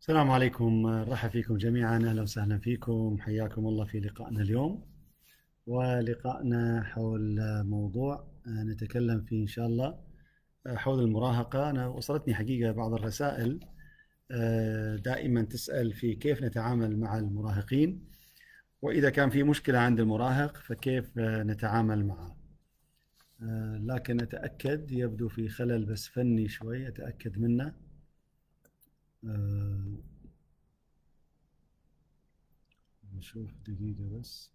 السلام عليكم رحب فيكم جميعا اهلا وسهلا فيكم حياكم الله في لقائنا اليوم ولقائنا حول موضوع آه، نتكلم فيه ان شاء الله آه، حول المراهقه انا وصلتني حقيقه بعض الرسائل آه، دائما تسال في كيف نتعامل مع المراهقين واذا كان في مشكله عند المراهق فكيف نتعامل معه لكن اتاكد يبدو في خلل بس فني شوي اتاكد منه آه، نشوف دقيقة بس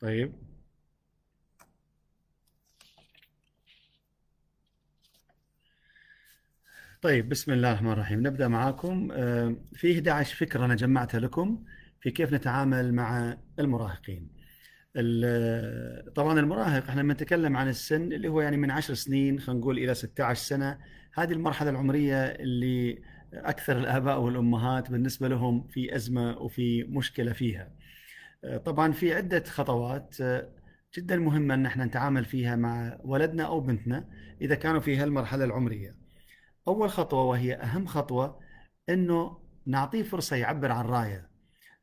طيب طيب بسم الله الرحمن الرحيم نبدا معاكم آه، في 11 فكره انا جمعتها لكم في كيف نتعامل مع المراهقين آه، طبعا المراهق احنا لما نتكلم عن السن اللي هو يعني من 10 سنين خلينا نقول الى 16 سنه هذه المرحله العمريه اللي اكثر الاباء والامهات بالنسبه لهم في ازمه وفي مشكله فيها آه، طبعا في عده خطوات جدا مهمه ان احنا نتعامل فيها مع ولدنا او بنتنا اذا كانوا في هالمرحله العمريه أول خطوة وهي أهم خطوة أنه نعطيه فرصة يعبر عن رأيه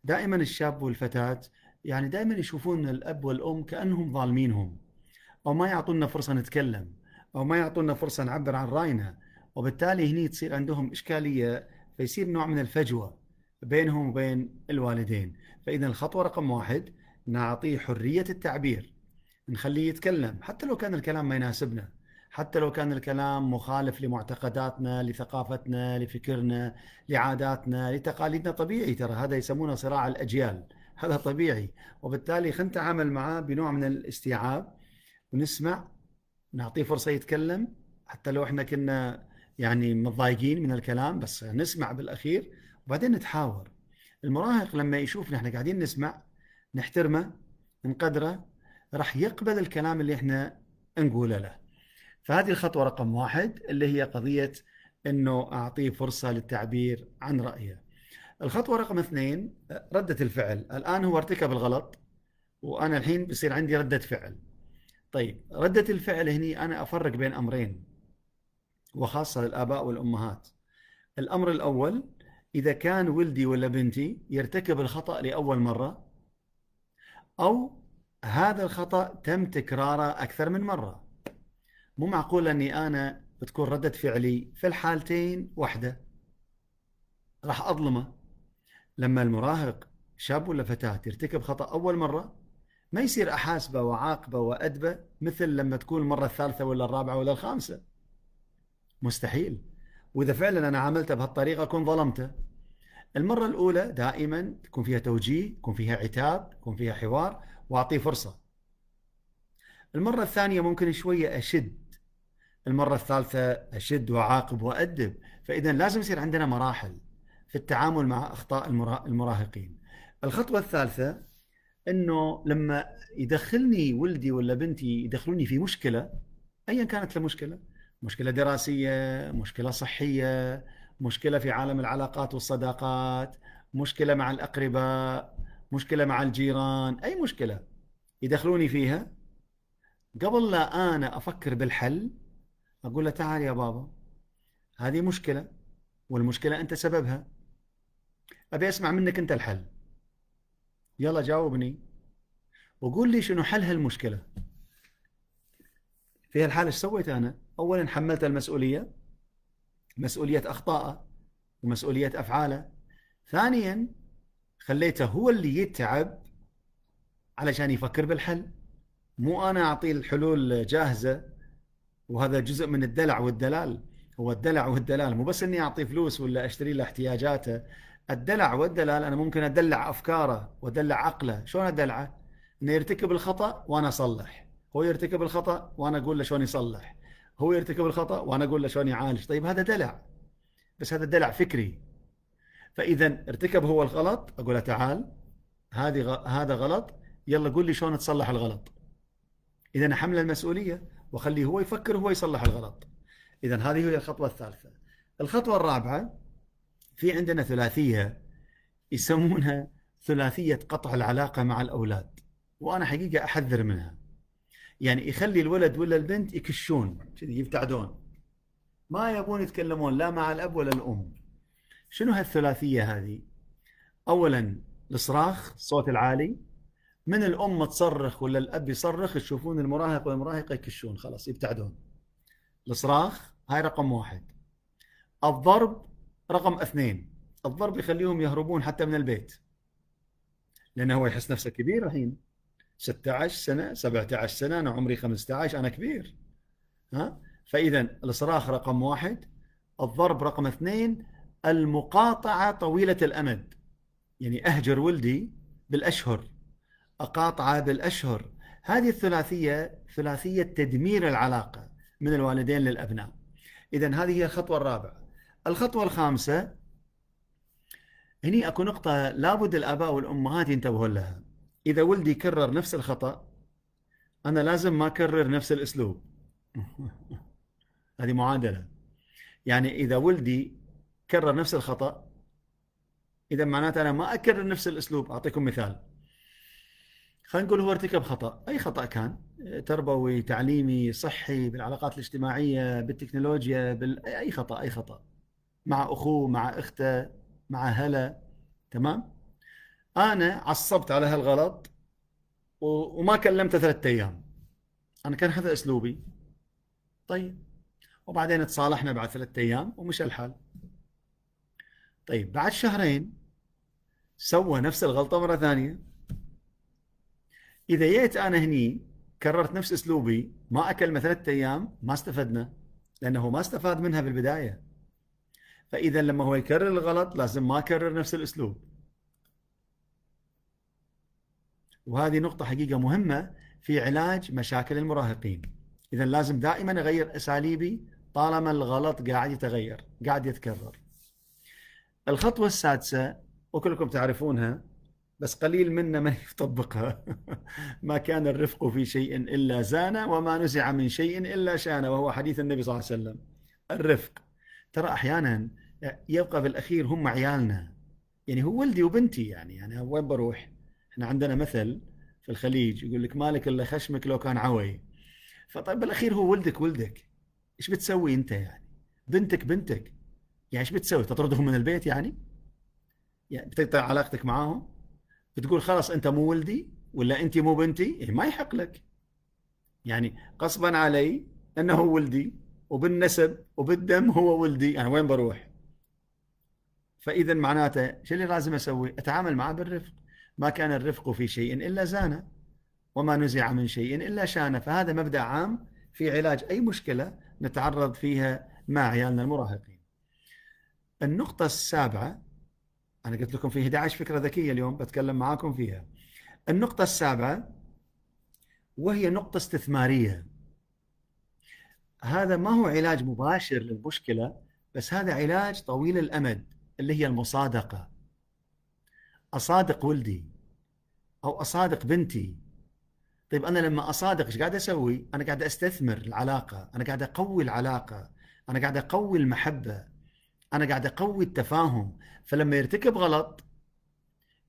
دائما الشاب والفتاة يعني دائما يشوفون الأب والأم كأنهم ظالمينهم أو ما يعطونا فرصة نتكلم أو ما يعطونا فرصة نعبر عن رأينا وبالتالي هني تصير عندهم إشكالية فيصير نوع من الفجوة بينهم وبين الوالدين فإذا الخطوة رقم واحد نعطيه حرية التعبير نخليه يتكلم حتى لو كان الكلام ما يناسبنا حتى لو كان الكلام مخالف لمعتقداتنا لثقافتنا لفكرنا لعاداتنا لتقاليدنا طبيعي ترى هذا يسمونه صراع الأجيال هذا طبيعي وبالتالي خلينا نتعامل معاه بنوع من الاستيعاب ونسمع نعطيه فرصة يتكلم حتى لو احنا كنا يعني متضايقين من الكلام بس نسمع بالأخير وبعدين نتحاور المراهق لما يشوف نحن قاعدين نسمع نحترمه نقدره راح يقبل الكلام اللي احنا نقوله له فهذه الخطوه رقم واحد اللي هي قضيه انه اعطيه فرصه للتعبير عن رايه. الخطوه رقم اثنين رده الفعل، الان هو ارتكب الغلط وانا الحين بصير عندي رده فعل. طيب رده الفعل هني انا افرق بين امرين وخاصه للاباء والامهات. الامر الاول اذا كان ولدي ولا بنتي يرتكب الخطا لاول مره او هذا الخطا تم تكراره اكثر من مره. مو معقول اني انا تكون ردة فعلي في الحالتين واحدة راح اظلمه لما المراهق شاب ولا فتاة يرتكب خطأ أول مرة ما يصير أحاسبه وعاقبه وأدبه مثل لما تكون المرة الثالثة ولا الرابعة ولا الخامسة مستحيل وإذا فعلا أنا عاملته بهالطريقة أكون ظلمته المرة الأولى دائما تكون فيها توجيه يكون فيها عتاب يكون فيها حوار وأعطيه فرصة المرة الثانية ممكن شوية أشد المرة الثالثة أشد وأعاقب وأدب فإذا لازم يصير عندنا مراحل في التعامل مع أخطاء المراهقين الخطوة الثالثة أنه لما يدخلني ولدي ولا بنتي يدخلوني في مشكلة أيا كانت المشكلة مشكلة دراسية مشكلة صحية مشكلة في عالم العلاقات والصداقات مشكلة مع الأقرباء مشكلة مع الجيران أي مشكلة يدخلوني فيها قبل لا أنا أفكر بالحل أقول له تعال يا بابا هذه مشكلة والمشكلة أنت سببها أبي أسمع منك أنت الحل يلا جاوبني وقول لي شنو حل هالمشكلة في هالحالة ايش سويت أنا أولا حملت المسؤولية مسؤولية أخطائه ومسؤولية أفعاله ثانيا خليته هو اللي يتعب علشان يفكر بالحل مو أنا أعطيه الحلول جاهزة وهذا جزء من الدلع والدلال هو الدلع والدلال مو بس اني اعطيه فلوس ولا اشتري له احتياجاته الدلع والدلال انا ممكن ادلع افكاره وادلع عقله شلون ادلعه انه يرتكب الخطا وانا اصلح هو يرتكب الخطا وانا اقول له شلون يصلح هو يرتكب الخطا وانا اقول له شلون يعالج طيب هذا دلع بس هذا دلع فكري فاذا ارتكب هو الغلط اقول له تعال هذه غ... هذا غلط يلا قول لي شلون تصلح الغلط اذا حمل المسؤوليه واخليه هو يفكر هو يصلح الغلط اذا هذه هي الخطوه الثالثه الخطوه الرابعه في عندنا ثلاثيه يسمونها ثلاثيه قطع العلاقه مع الاولاد وانا حقيقه احذر منها يعني يخلي الولد ولا البنت يكشون كذي يبتعدون ما يبون يتكلمون لا مع الاب ولا الام شنو هالثلاثيه هذه اولا الصراخ الصوت العالي من الام تصرخ ولا الاب يصرخ تشوفون المراهق والمراهقه يكشون خلاص يبتعدون الصراخ هاي رقم واحد الضرب رقم اثنين الضرب يخليهم يهربون حتى من البيت لانه هو يحس نفسه كبير الحين 16 سنه 17 سنه انا عمري 15 انا كبير ها فاذا الصراخ رقم واحد الضرب رقم اثنين المقاطعه طويله الامد يعني اهجر ولدي بالاشهر أقاطعة بالأشهر هذه الثلاثية ثلاثية تدمير العلاقة من الوالدين للأبناء إذا هذه هي الخطوة الرابعة الخطوة الخامسة هني أكو نقطة لابد الآباء والأمهات ينتبهون لها إذا ولدي كرر نفس الخطأ أنا لازم ما أكرر نفس الأسلوب هذه معادلة يعني إذا ولدي كرر نفس الخطأ إذا معناته أنا ما أكرر نفس الأسلوب أعطيكم مثال خلينا نقول هو ارتكب خطا اي خطا كان تربوي تعليمي صحي بالعلاقات الاجتماعيه بالتكنولوجيا بال... اي خطا اي خطا مع اخوه مع اخته مع هلا تمام انا عصبت على هالغلط و... وما كلمته ثلاثة ايام انا كان هذا اسلوبي طيب وبعدين تصالحنا بعد ثلاثة ايام ومشى الحال طيب بعد شهرين سوى نفس الغلطه مره ثانيه اذا جيت انا هني كررت نفس اسلوبي ما اكلمه ثلاث ايام ما استفدنا لانه ما استفاد منها في البدايه فاذا لما هو يكرر الغلط لازم ما اكرر نفس الاسلوب وهذه نقطه حقيقه مهمه في علاج مشاكل المراهقين اذا لازم دائما اغير اساليبي طالما الغلط قاعد يتغير قاعد يتكرر الخطوه السادسه وكلكم تعرفونها بس قليل منا من يطبقها ما كان الرفق في شيء إلا زان وما نزع من شيء إلا شان وهو حديث النبي صلى الله عليه وسلم الرفق ترى أحيانا يبقى في الأخير هم عيالنا يعني هو ولدي وبنتي يعني أنا يعني وين بروح احنا عندنا مثل في الخليج يقول لك مالك إلا خشمك لو كان عوي فطيب بالأخير هو ولدك ولدك إيش بتسوي أنت يعني بنتك بنتك يعني إيش بتسوي تطردهم من البيت يعني, يعني بتقطع علاقتك معاهم بتقول خلاص انت مو ولدي ولا انت مو بنتي إيه ما يحق لك يعني قصبا علي انه ولدي وبالنسب وبالدم هو ولدي انا يعني وين بروح فاذا معناته شو اللي لازم اسوي اتعامل معه بالرفق ما كان الرفق في شيء الا زانه وما نزع من شيء الا شانه فهذا مبدا عام في علاج اي مشكله نتعرض فيها مع عيالنا المراهقين النقطة السابعة أنا قلت لكم في 11 فكرة ذكية اليوم بتكلم معاكم فيها النقطة السابعة وهي نقطة استثمارية هذا ما هو علاج مباشر للمشكلة بس هذا علاج طويل الأمد اللي هي المصادقة أصادق ولدي أو أصادق بنتي طيب أنا لما أصادق إيش قاعد أسوي؟ أنا قاعد أستثمر العلاقة أنا قاعد أقوي العلاقة أنا قاعد أقوي المحبة انا قاعد اقوي التفاهم فلما يرتكب غلط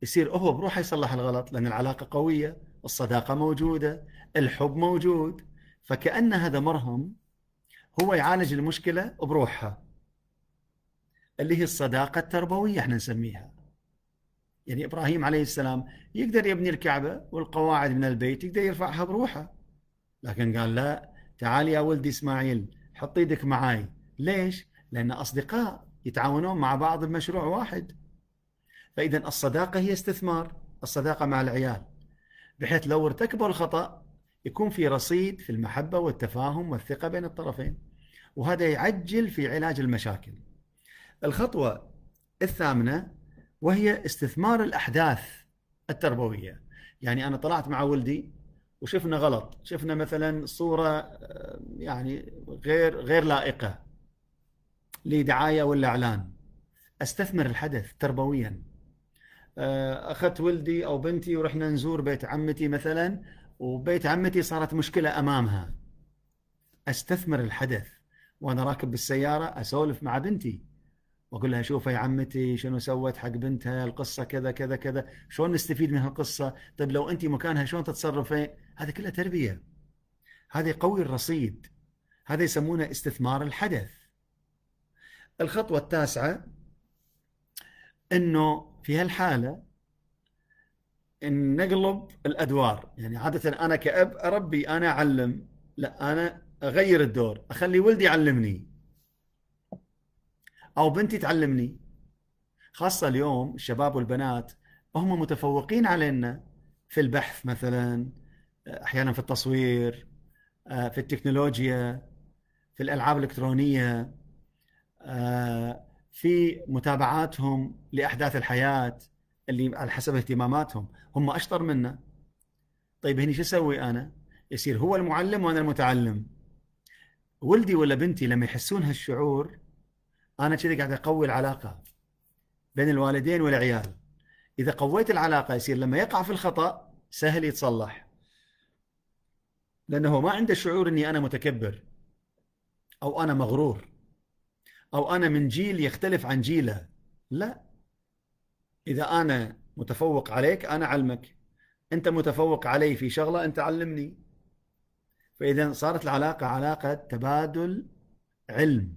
يصير هو بروحه يصلح الغلط لان العلاقه قويه الصداقه موجوده الحب موجود فكأن هذا مرهم هو يعالج المشكله بروحها اللي هي الصداقه التربويه احنا نسميها يعني ابراهيم عليه السلام يقدر يبني الكعبه والقواعد من البيت يقدر يرفعها بروحه لكن قال لا تعال يا ولدي اسماعيل حط ايدك معاي ليش؟ لان اصدقاء يتعاونون مع بعض بمشروع واحد فإذا الصداقة هي استثمار الصداقة مع العيال بحيث لو ارتكبوا الخطأ يكون في رصيد في المحبة والتفاهم والثقة بين الطرفين وهذا يعجل في علاج المشاكل الخطوة الثامنة وهي استثمار الأحداث التربوية يعني أنا طلعت مع ولدي وشفنا غلط شفنا مثلا صورة آه، يعني غير غير لائقة لدعايه ولا اعلان استثمر الحدث تربويا آه، اخذت ولدي او بنتي ورحنا نزور بيت عمتي مثلا وبيت عمتي صارت مشكله امامها استثمر الحدث وانا راكب بالسياره اسولف مع بنتي واقول لها شوفي يا عمتي شنو سوت حق بنتها القصه كذا كذا كذا شلون نستفيد من هالقصه طيب لو انت مكانها شلون تتصرفين هذه كلها تربيه هذا يقوي الرصيد هذا يسمونه استثمار الحدث الخطوة التاسعة أنه في هالحالة إن نقلب الأدوار يعني عادة أنا كأب أربي أنا أعلم لا أنا أغير الدور أخلي ولدي يعلمني أو بنتي تعلمني خاصة اليوم الشباب والبنات هم متفوقين علينا في البحث مثلا أحيانا في التصوير آه، في التكنولوجيا في الألعاب الإلكترونية آه، في متابعاتهم لاحداث الحياه اللي على حسب اهتماماتهم هم اشطر منا طيب هني شو اسوي انا يصير هو المعلم وانا المتعلم ولدي ولا بنتي لما يحسون هالشعور انا كذي قاعد اقوي العلاقه بين الوالدين والعيال اذا قويت العلاقه يصير لما يقع في الخطا سهل يتصلح لانه ما عنده شعور اني انا متكبر او انا مغرور أو أنا من جيل يختلف عن جيله لا إذا أنا متفوق عليك أنا علمك أنت متفوق علي في شغلة أنت علمني فإذا صارت العلاقة علاقة تبادل علم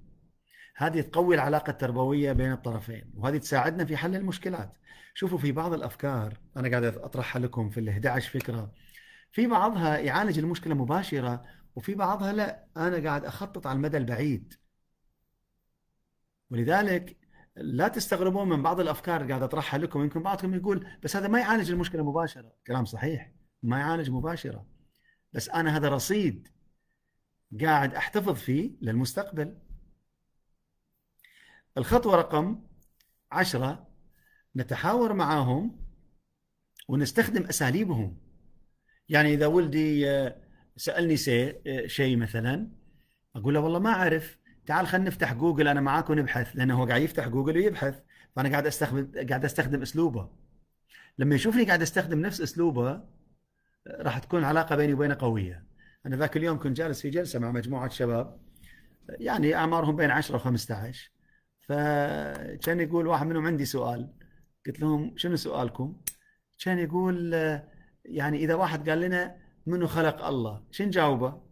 هذه تقوي العلاقة التربوية بين الطرفين وهذه تساعدنا في حل المشكلات شوفوا في بعض الأفكار أنا قاعد أطرحها لكم في ال 11 فكرة في بعضها يعالج المشكلة مباشرة وفي بعضها لا أنا قاعد أخطط على المدى البعيد ولذلك لا تستغربون من بعض الافكار اللي قاعد اطرحها لكم يمكن بعضكم يقول بس هذا ما يعالج المشكله مباشره كلام صحيح ما يعالج مباشره بس انا هذا رصيد قاعد احتفظ فيه للمستقبل الخطوه رقم عشرة نتحاور معاهم ونستخدم اساليبهم يعني اذا ولدي آه، سالني آه، شيء مثلا اقول له والله ما اعرف تعال خلينا نفتح جوجل انا معاك ونبحث لانه هو قاعد يفتح جوجل ويبحث فانا قاعد استخدم قاعد استخدم اسلوبه لما يشوفني قاعد استخدم نفس اسلوبه راح تكون علاقه بيني وبينه قويه انا ذاك اليوم كنت جالس في جلسه مع مجموعه شباب يعني اعمارهم بين 10 و15 فكان يقول واحد منهم عندي سؤال قلت لهم شنو سؤالكم؟ كان يقول يعني اذا واحد قال لنا منو خلق الله؟ شنو نجاوبه؟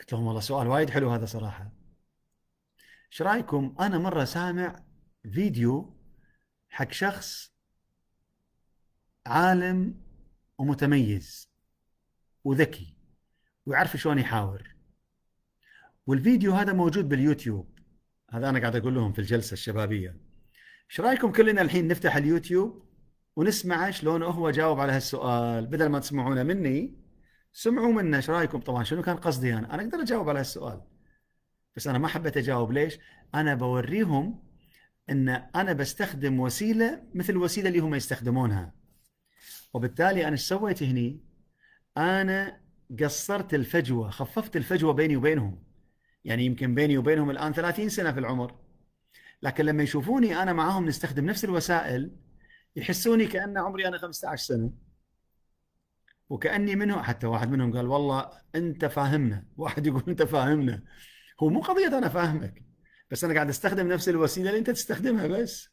قلت لهم والله سؤال وايد حلو هذا صراحه ايش رايكم انا مره سامع فيديو حق شخص عالم ومتميز وذكي ويعرف شلون يحاور والفيديو هذا موجود باليوتيوب هذا انا قاعد اقول لهم في الجلسه الشبابيه ايش رايكم كلنا الحين نفتح اليوتيوب ونسمع شلون هو جاوب على هالسؤال بدل ما تسمعونه مني سمعوا منا ايش رايكم طبعا شنو كان قصدي انا انا اقدر اجاوب على هالسؤال بس انا ما حبيت اجاوب ليش انا بوريهم ان انا بستخدم وسيله مثل الوسيله اللي هم يستخدمونها وبالتالي انا ايش سويت هني انا قصرت الفجوه خففت الفجوه بيني وبينهم يعني يمكن بيني وبينهم الان 30 سنه في العمر لكن لما يشوفوني انا معاهم نستخدم نفس الوسائل يحسوني كان عمري انا 15 سنه وكاني منهم حتى واحد منهم قال والله انت فاهمنا واحد يقول انت فاهمنا هو مو قضيه انا فاهمك بس انا قاعد استخدم نفس الوسيله اللي انت تستخدمها بس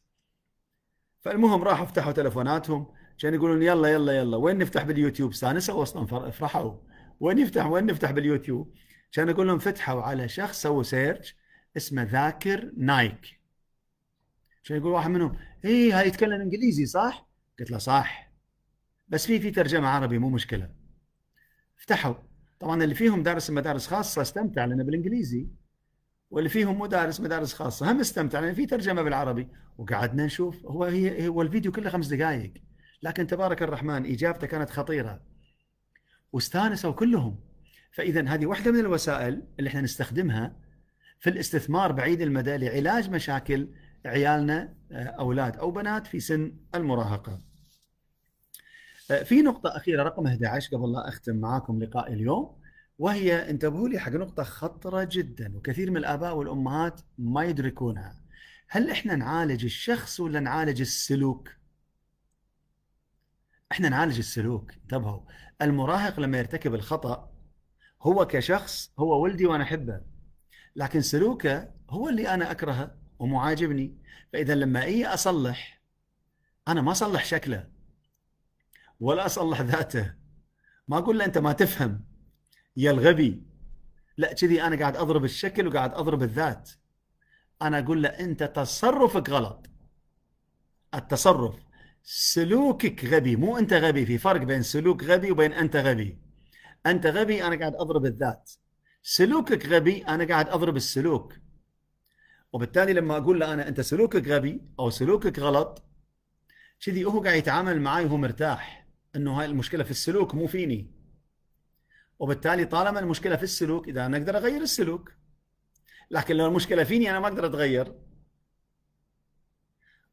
فالمهم راحوا فتحوا تلفوناتهم عشان يقولون يلا يلا يلا وين نفتح باليوتيوب استانسوا اصلا فرحوا وين يفتح وين نفتح باليوتيوب عشان اقول لهم فتحوا على شخص سووا سيرش اسمه ذاكر نايك عشان يقول واحد منهم اي هاي يتكلم انجليزي صح؟ قلت له صح بس في في ترجمه عربي مو مشكله افتحوا طبعا اللي فيهم دارس مدارس خاصه استمتع لنا بالانجليزي واللي فيهم مدارس مدارس خاصه هم استمتع لان في ترجمه بالعربي وقعدنا نشوف هو هي هو الفيديو كله خمس دقائق لكن تبارك الرحمن اجابته كانت خطيره واستانسوا كلهم فاذا هذه واحده من الوسائل اللي احنا نستخدمها في الاستثمار بعيد المدى لعلاج مشاكل عيالنا آه، اولاد او بنات في سن المراهقه آه، في نقطة أخيرة رقم 11 قبل لا أختم معاكم لقاء اليوم وهي انتبهوا لي حق نقطة خطرة جدا وكثير من الآباء والأمهات ما يدركونها هل إحنا نعالج الشخص ولا نعالج السلوك؟ إحنا نعالج السلوك انتبهوا المراهق لما يرتكب الخطأ هو كشخص هو ولدي وأنا أحبه لكن سلوكه هو اللي أنا أكرهه ومو عاجبني فإذا لما إيه أصلح أنا ما أصلح شكله ولا اصلح ذاته ما اقول له انت ما تفهم يا الغبي لا كذي انا قاعد اضرب الشكل وقاعد اضرب الذات انا اقول له انت تصرفك غلط التصرف سلوكك غبي مو انت غبي في فرق بين سلوك غبي وبين انت غبي انت غبي انا قاعد اضرب الذات سلوكك غبي انا قاعد اضرب السلوك وبالتالي لما اقول له انا انت سلوكك غبي او سلوكك غلط كذي هو قاعد يتعامل معي وهو مرتاح انه هاي المشكله في السلوك مو فيني وبالتالي طالما المشكله في السلوك اذا انا اقدر اغير السلوك لكن لو المشكله فيني انا ما اقدر اتغير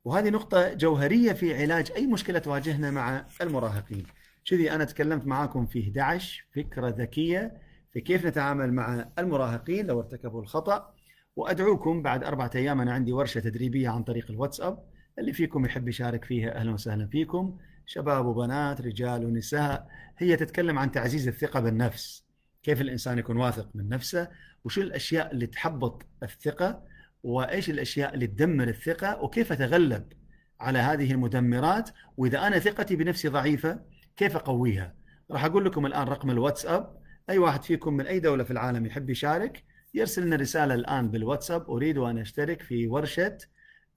وهذه نقطه جوهريه في علاج اي مشكله تواجهنا مع المراهقين كذي انا تكلمت معاكم في 11 فكره ذكيه في كيف نتعامل مع المراهقين لو ارتكبوا الخطا وادعوكم بعد اربعة ايام انا عندي ورشه تدريبيه عن طريق الواتساب اللي فيكم يحب يشارك فيها اهلا وسهلا فيكم شباب وبنات رجال ونساء هي تتكلم عن تعزيز الثقة بالنفس كيف الإنسان يكون واثق من نفسه وشو الأشياء اللي تحبط الثقة وإيش الأشياء اللي تدمر الثقة وكيف أتغلب على هذه المدمرات وإذا أنا ثقتي بنفسي ضعيفة كيف أقويها راح أقول لكم الآن رقم الواتساب أي واحد فيكم من أي دولة في العالم يحب يشارك يرسل لنا رسالة الآن بالواتساب أريد أن أشترك في ورشة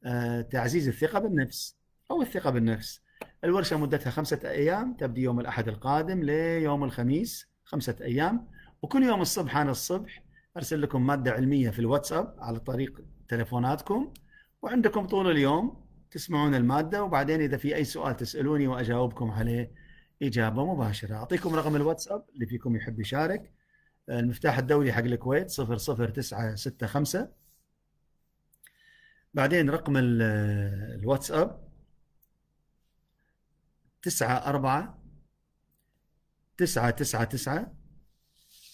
آه، تعزيز الثقة بالنفس أو الثقة بالنفس الورشه مدتها خمسه ايام تبدي يوم الاحد القادم ليوم الخميس خمسه ايام وكل يوم الصبح أنا الصبح ارسل لكم ماده علميه في الواتساب على طريق تلفوناتكم وعندكم طول اليوم تسمعون الماده وبعدين اذا في اي سؤال تسالوني واجاوبكم عليه اجابه مباشره اعطيكم رقم الواتساب اللي فيكم يحب يشارك المفتاح الدولي حق الكويت 00965 بعدين رقم الواتساب تسعة أربعة تسعة تسعة تسعة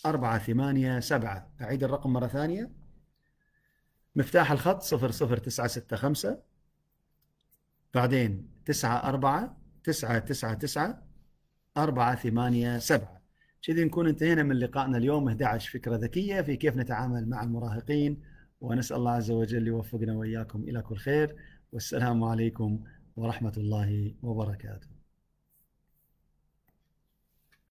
أربعة ثمانية سبعة أعيد الرقم مرة ثانية مفتاح الخط صفر صفر تسعة ستة خمسة بعدين تسعة أربعة تسعة تسعة تسعة أربعة ثمانية سبعة كذي نكون انتهينا من لقائنا اليوم 11 فكرة ذكية في كيف نتعامل مع المراهقين ونسأل الله عز وجل يوفقنا وإياكم إلى كل خير والسلام عليكم ورحمة الله وبركاته